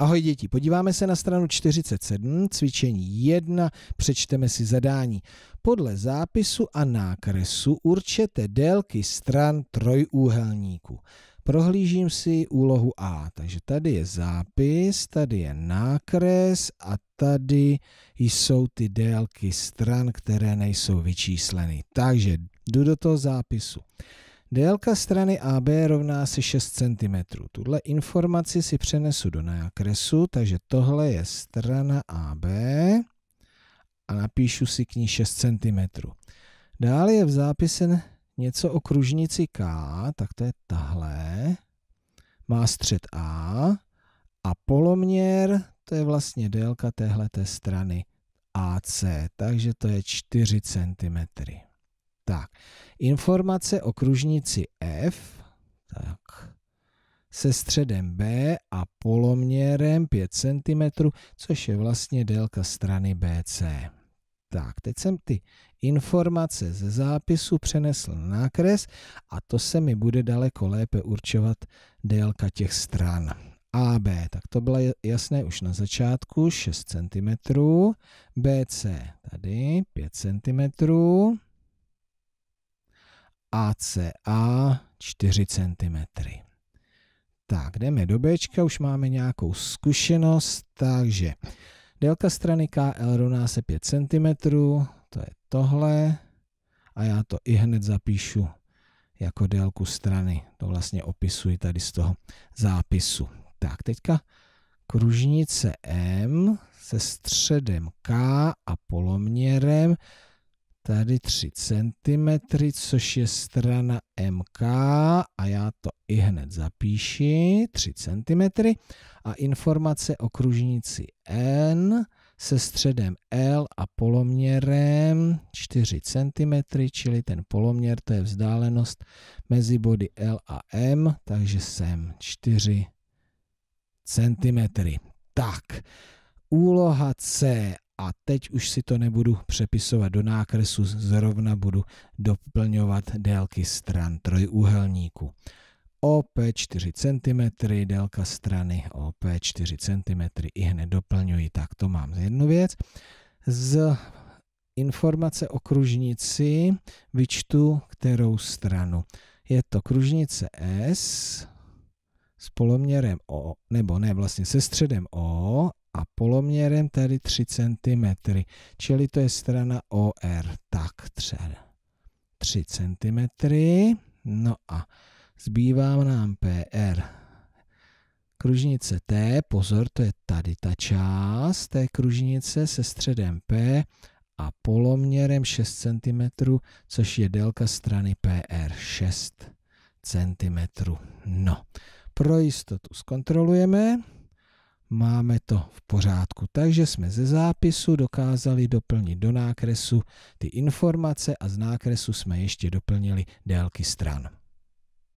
Ahoj děti, podíváme se na stranu 47, cvičení 1, přečteme si zadání. Podle zápisu a nákresu určete délky stran trojúhelníku. Prohlížím si úlohu A, takže tady je zápis, tady je nákres a tady jsou ty délky stran, které nejsou vyčísleny. Takže jdu do toho zápisu. Délka strany AB rovná se 6 cm. Tuhle informaci si přenesu do nákresu, takže tohle je strana AB a napíšu si k ní 6 cm. Dále je v zápise něco o kružnici K, tak to je tahle. Má střed A a poloměr, to je vlastně délka téhle strany AC, takže to je 4 cm. Tak, informace o kružnici F tak, se středem B a poloměrem 5 cm, což je vlastně délka strany BC. Tak, teď jsem ty informace ze zápisu přenesl na kres a to se mi bude daleko lépe určovat délka těch stran. AB, tak to bylo jasné už na začátku, 6 cm, BC tady 5 cm, ACA 4 cm. Tak, jdeme do B, už máme nějakou zkušenost, takže délka strany KL rovná se 5 cm, to je tohle, a já to i hned zapíšu jako délku strany. To vlastně opisuji tady z toho zápisu. Tak, teďka kružnice M se středem K a po tady 3 cm, což je strana MK a já to i hned zapíši, 3 cm a informace o kružnici N se středem L a poloměrem 4 cm, čili ten poloměr to je vzdálenost mezi body L a M, takže jsem 4 cm. Tak, úloha C a teď už si to nebudu přepisovat do nákresu, zrovna budu doplňovat délky stran trojúhelníku. OP 4 cm, délka strany OP 4 cm, i hned doplňuji, tak to mám jednu věc. Z informace o kružnici vyčtu, kterou stranu. Je to kružnice S s poloměrem O, nebo ne, vlastně se středem O a poloměrem tady 3 cm, čili to je strana OR, tak tře, 3 cm, no a zbývá nám PR. Kružnice T, pozor, to je tady ta část té kružnice se středem P a poloměrem 6 cm, což je délka strany PR 6 cm. No, pro jistotu zkontrolujeme máme to v pořádku. Takže jsme ze zápisu dokázali doplnit do nákresu ty informace a z nákresu jsme ještě doplnili délky stran.